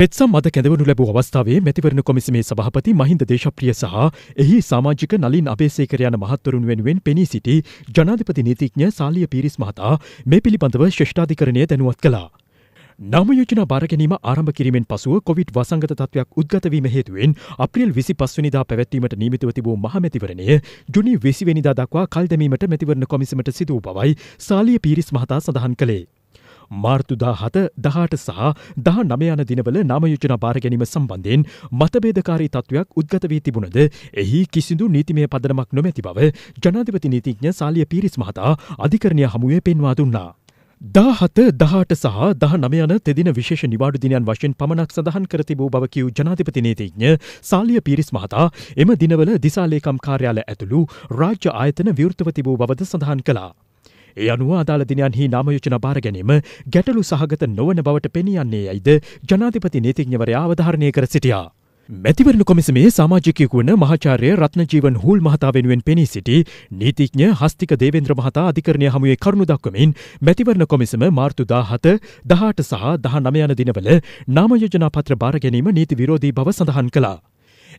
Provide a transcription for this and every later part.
පෙත්සම් අද කැඳවනු ලැබූ අවස්ථාවේ මැතිවරණ කොමිසමේ සභහපති මහින්ද දේශප්‍රිය සහ එහි සාමාජික නලින් අබේසේකරයන මහත්වරුන් වෙනුවෙන් පෙනී සිටි ජනාධිපති නීතිඥ සාලිය පීරිස් මහතා මේ පිළිබඳව ශෂ්ඨාධිකරණය දැනුවත් කළා. නාමයෝජනා බාරගැනීම ආරම්භ කිරීමෙන් පසුව කොවිඩ් වසංගත තත්වයක් උද්ගතවීම හේතුවෙන් අප්‍රියල් විසි පස්වනිදා පැවැත්වීමට නීමිතව තිබූ මහමැතිවරණය ජුනි විසිවෙනිදා දක්වා කල් දැමීමට මැතිවරණ කොමිසමට සිදූ බවයි සාලිය පීරිස් මහතා සඳහන් කළේ. මාර්තුදා හත දහට සහ දහ නමයන දිනවල නාමයෝජන භාරගැනීම සම්බන්ධයෙන් මතබේදකාරී තත්ත්වයක් උද්ගත වී තිබුණද එහි කිසිදු නීතිමය පදනමක් නොමැති බව ජනාධිපති නීතිඥ සාලිය පිරිස් මහතා අධිකරණය හමුවේ පෙන්වා දුන්නා. දාහත දහට සහ දහ නමයන තෙදින විශේෂ නිවාඩු දිනයන් වශයෙන් පමණක් සඳහන් කර තිබූ බව කියූ ජනාධිපති නීතිඥ සාලිය පිරිස් මහතා එම දිනවල දිසාලේකම් කාර්යාල ඇතුළු රාජ්‍ය ආයතන විවෘතව තිබූ බවද සඳහන් කළා. ඒ අනුව අදාළ දිනයන්හි නාමයෝජන භාර ගැනීම ගැටලු සහගත නොවන බවට පෙනියන්නේ ඇයිද ජනාධිපති නීතිඥවරයා අවධාරණය කර සිටියා. මැතිවරණ කොමිසමේ සමාජිකයෙකු වන මහාචාර්ය රත්නජීවන් හූල් මහතා වෙනුවෙන් පෙනී සිටි නීතිඥ හස්තික දේවේන්ද්‍ර මහතා අධිකරණය හමුවේ කරුණු දක්වමින් මැතිවරණ කොමිසම මාර්තු 17 18 සහ 19 යන දිනවල නාම යෝජනා පත්‍ර බාර ගැනීම නීති විරෝධී බව සඳහන් කළා.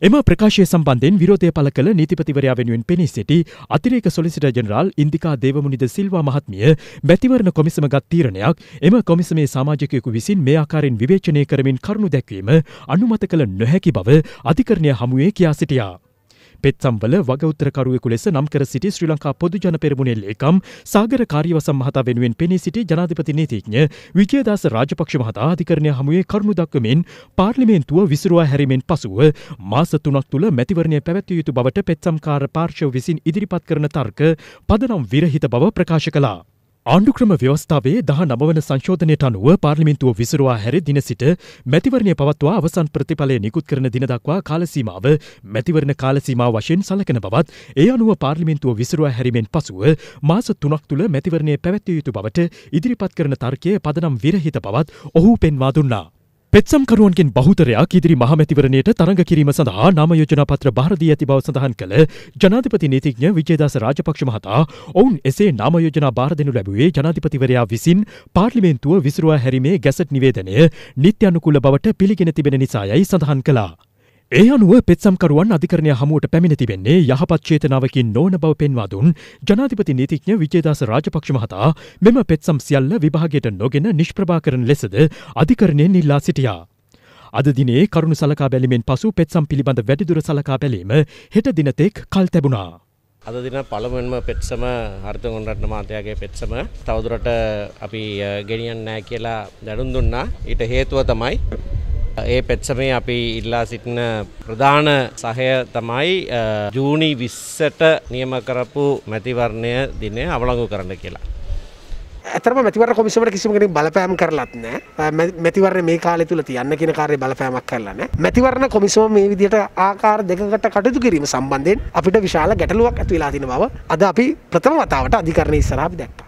එම ප්‍රකාශය සම්බන්ධෙන් විරෝධය පළ කළ නීතිපතිවරයා වෙනුවෙන් පෙනී සිටි අතිරේක සොලිසිටර් ජෙනරාල් ඉන්දිකා දේවමුනිද සිල්වා මහත්මිය මැතිවරණ කොමිසම ගත් තීරණයක් එම කොමිසමේ සමාජකයෙකු විසින් මේ ආකාරයෙන් විවේචනය කරමින් කරුණු දැක්වීම අනුමත කළ නොහැකි බව අධිකරණය හමුවේ කියා සිටියා. පෙත්සම්වල වගඋත්තරකරුවෙකු ලෙස නම් කර සිටි ශ්‍රී ලංකා පොදුජන පෙරමුණේ ලේකම් සාගර කාර්යවසම් මහතා වෙනුවෙන් පෙනී සිටි ජනාධිපති නීතිඥ විජයදාස රාජපක්ෂ මහතා අධිකරණය හමුවේ කරුණු දක්වමින් පාර්ලිමේන්තුව විසිරුවා හැරීමෙන් පසුව මාස තුනක් තුළ මැතිවරණය පැවැත්විය යුතු බවට පෙත්සම්කාර පාර්ශව විසින් ඉදිරිපත් කරන තර්ක පදනම් විරහිත බව ප්‍රකාශ කළා. ආණ්ඩුක්‍රම ව්‍යවස්ථාවේ දහ නමවන සංශෝධනයට අනුව පාර්ලිමින්තුව විසරවා හැර දින සිට මැතිවරණය පවත්වා අවසන් ප්‍රතිඵලය නිකුත් කරන දින දක්වා කාලසීමාව මැතිවරණ කාලසීමා වශයෙන් සලකන බවත් ඒ අනුව පාර්ලිමින්තුව විසරවා හැරීමෙන් පසුව මාස තුනක් තුළ මැතිවරණය පැවැත්විය යුතු බවට ඉදිරිපත් කරන තර්කය පදනම් විරහිත බවත් ඔහු පෙන්වා දුන්නා. පෙත්සම්කරුවන්ගෙන් බහුතරයක් ඉදිරි මහමැතිවරණයට තරඟ කිරීම සඳහා නාම යෝජනා පත්‍ර භාරදී ඇති බව සඳහන් කළ ජනාධිපති නීතිඥ විජේදාස රාජපක්ෂ මහතා ඔවුන් එසේ නාම යෝජනා භාර දෙනු ලැබුවේ ජනාධිපතිවරයා විසින් පාර්ලිමේන්තුව විසිරුවා හැරීමේ ගැසට් නිවේදනය නිත්‍ය අනුකූල බවට පිළිගෙන තිබෙන නිසායයි සඳහන් කළා. ඒ අනුව පෙත්සම්කරුවන් අධිකරණය හමුවට පැමිණ තිබෙන්නේ යහපත් චේතනාවකින් නොවන බව පෙන්වා දුන් ජනාධිපති නීතිඥ විජේදාස රාජපක්ෂ මහතා මෙම පෙත්සම් සියල්ල විභාගයට නොගෙන නිෂ්ප්‍රභා කරන ලෙසද අධිකරණයෙන් ඉල්ලා සිටියා. අද දිනේ කරුණු සලකා බැලීමෙන් පසු පෙත්සම් පිළිබඳ වැඩිදුර සලකා බැලීම හෙට දිනතෙක් කල් තැබුණා. අද දින පළමුවෙන්ම පෙත්සම හර්ත ගොන්රත්න මාතයාගේ පෙත්සම තවදුරට අපි ගෙනියන්නේ නැහැ කියලා දැනුම් දුන්නා. ඊට හේතුව තමයි ඒ පෙත්සමේ අපි ඉල්ලා සිටින ප්‍රධාන සහය තමයි ජූනි විස්සට නියම කරපු මැතිවරණය දිනය අවලඟු කරන්න කියලා. ඇතරම මැතිවර කොමිසමට කිසිම කෙනෙක් බලපෑම් කරලත් නෑ මැතිවරණ මේ කාලය තුල තියන්න කියන කාර්යය බලපෑමක් කරලා නෑ මැතිවරණ කොමිසම මේ විදිහට ආකාර දෙකකට කටයුතු කිරීම සම්බන්ධයෙන් අපිට විශාල ගැටලුවක් ඇති වෙලා තින බව අද අපි ප්‍රථම වතාවට අධිකරණයේ ඉස්සරහ අපි දැක්කා